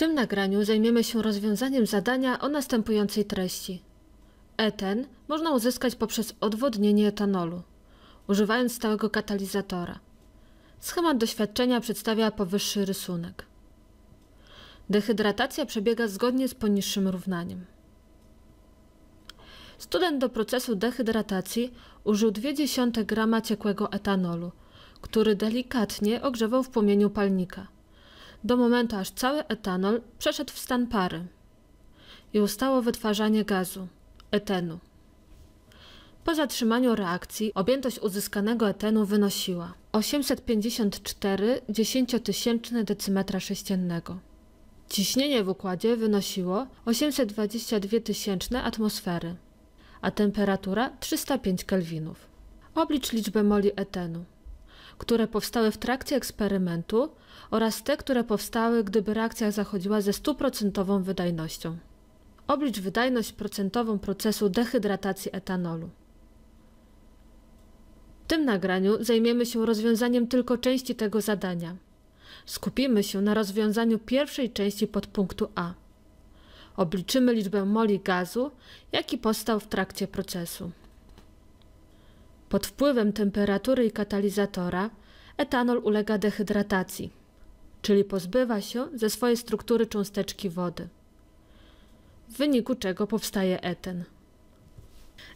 tym nagraniu zajmiemy się rozwiązaniem zadania o następującej treści. Eten można uzyskać poprzez odwodnienie etanolu, używając stałego katalizatora. Schemat doświadczenia przedstawia powyższy rysunek. Dehydratacja przebiega zgodnie z poniższym równaniem. Student do procesu dehydratacji użył 0,2 g ciekłego etanolu, który delikatnie ogrzewał w płomieniu palnika – do momentu aż cały etanol przeszedł w stan pary i ustało wytwarzanie gazu, etenu. Po zatrzymaniu reakcji objętość uzyskanego etenu wynosiła 854 dziesięciotysięczne decymetra sześciennego. Ciśnienie w układzie wynosiło 822 tysięczne atmosfery, a temperatura 305 kelwinów. Oblicz liczbę moli etenu które powstały w trakcie eksperymentu oraz te, które powstały, gdyby reakcja zachodziła ze stuprocentową wydajnością. Oblicz wydajność procentową procesu dehydratacji etanolu. W tym nagraniu zajmiemy się rozwiązaniem tylko części tego zadania. Skupimy się na rozwiązaniu pierwszej części podpunktu A. Obliczymy liczbę moli gazu, jaki powstał w trakcie procesu. Pod wpływem temperatury i katalizatora etanol ulega dehydratacji, czyli pozbywa się ze swojej struktury cząsteczki wody, w wyniku czego powstaje eten.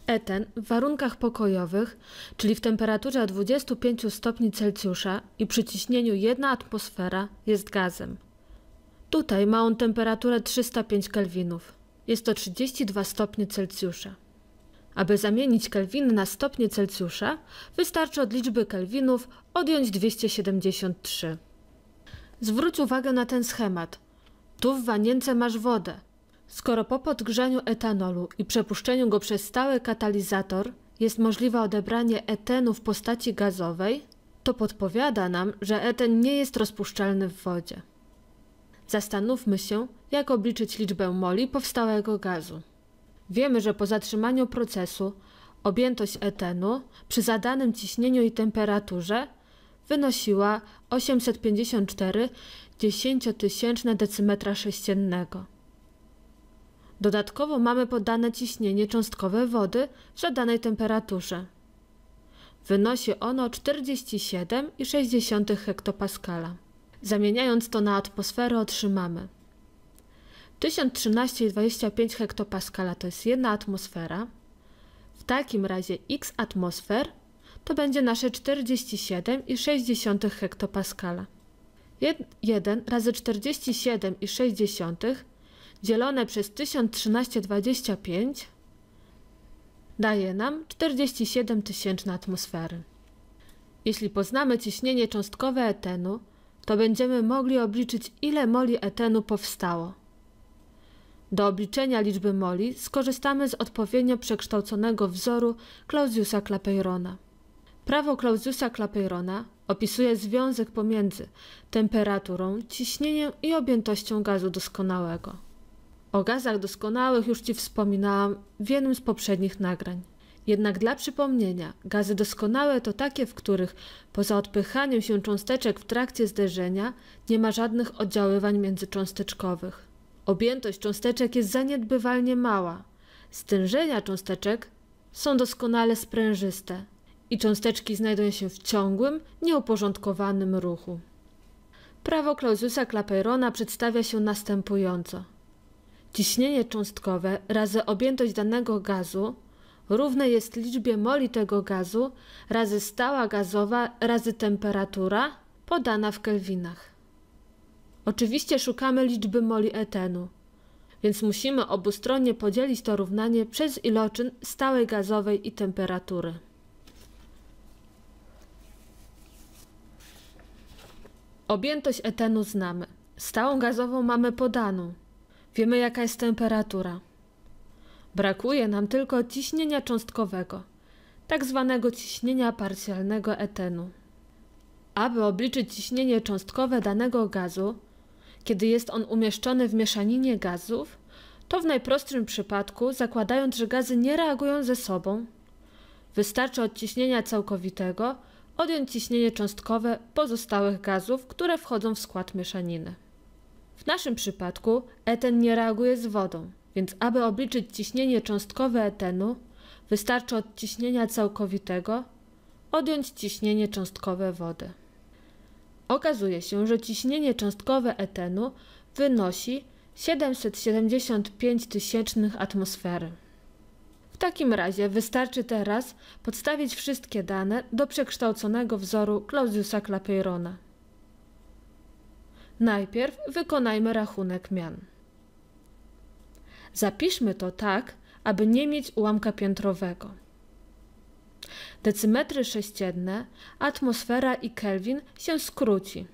Eten w warunkach pokojowych, czyli w temperaturze 25 stopni Celsjusza i przy ciśnieniu 1 atmosfera, jest gazem. Tutaj ma on temperaturę 305 kelwinów. Jest to 32 stopnie Celsjusza. Aby zamienić kelwin na stopnie Celsjusza, wystarczy od liczby kelwinów odjąć 273. Zwróć uwagę na ten schemat. Tu w wanience masz wodę. Skoro po podgrzaniu etanolu i przepuszczeniu go przez stały katalizator jest możliwe odebranie etenu w postaci gazowej, to podpowiada nam, że eten nie jest rozpuszczalny w wodzie. Zastanówmy się, jak obliczyć liczbę moli powstałego gazu. Wiemy, że po zatrzymaniu procesu objętość etenu przy zadanym ciśnieniu i temperaturze wynosiła 854 dziesięciotysięczne decymetra sześciennego. Dodatkowo mamy podane ciśnienie cząstkowe wody w zadanej temperaturze. Wynosi ono 47,6 hektopaskala. Zamieniając to na atmosferę otrzymamy 1013,25 hektopaskala to jest jedna atmosfera. W takim razie x atmosfer to będzie nasze 47,6 hektopaskala. 1 razy 47,6 dzielone przez 1013,25 daje nam 47 tysięczne atmosfery. Jeśli poznamy ciśnienie cząstkowe etenu, to będziemy mogli obliczyć ile moli etenu powstało. Do obliczenia liczby moli skorzystamy z odpowiednio przekształconego wzoru Clausiusa Clapeyrona. Prawo Clausiusa Clapeyrona opisuje związek pomiędzy temperaturą, ciśnieniem i objętością gazu doskonałego. O gazach doskonałych już Ci wspominałam w jednym z poprzednich nagrań. Jednak dla przypomnienia, gazy doskonałe to takie, w których poza odpychaniem się cząsteczek w trakcie zderzenia nie ma żadnych oddziaływań międzycząsteczkowych. Objętość cząsteczek jest zaniedbywalnie mała. Stężenia cząsteczek są doskonale sprężyste i cząsteczki znajdują się w ciągłym, nieuporządkowanym ruchu. Prawo Clausiusa Clapeyrona przedstawia się następująco. Ciśnienie cząstkowe razy objętość danego gazu równe jest liczbie moli tego gazu razy stała gazowa razy temperatura podana w kelwinach. Oczywiście szukamy liczby moli etenu, więc musimy obustronnie podzielić to równanie przez iloczyn stałej gazowej i temperatury. Objętość etenu znamy. Stałą gazową mamy podaną. Wiemy jaka jest temperatura. Brakuje nam tylko ciśnienia cząstkowego, tak zwanego ciśnienia parcjalnego etenu. Aby obliczyć ciśnienie cząstkowe danego gazu, kiedy jest on umieszczony w mieszaninie gazów, to w najprostszym przypadku, zakładając, że gazy nie reagują ze sobą, wystarczy od ciśnienia całkowitego odjąć ciśnienie cząstkowe pozostałych gazów, które wchodzą w skład mieszaniny. W naszym przypadku eten nie reaguje z wodą, więc aby obliczyć ciśnienie cząstkowe etenu, wystarczy od ciśnienia całkowitego odjąć ciśnienie cząstkowe wody. Okazuje się, że ciśnienie cząstkowe etenu wynosi 775 tysięcznych atmosfery. W takim razie wystarczy teraz podstawić wszystkie dane do przekształconego wzoru Clausiusa Clapeyrona. Najpierw wykonajmy rachunek mian. Zapiszmy to tak, aby nie mieć ułamka piętrowego decymetry sześcienne, atmosfera i Kelvin się skróci.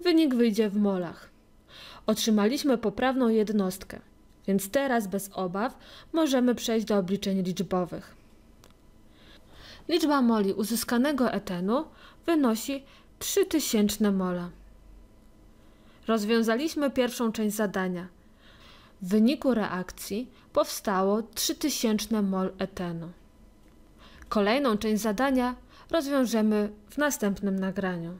Wynik wyjdzie w molach. Otrzymaliśmy poprawną jednostkę, więc teraz bez obaw możemy przejść do obliczeń liczbowych. Liczba moli uzyskanego etenu wynosi 3000 mola. Rozwiązaliśmy pierwszą część zadania. W wyniku reakcji powstało 3000 mol etenu. Kolejną część zadania rozwiążemy w następnym nagraniu.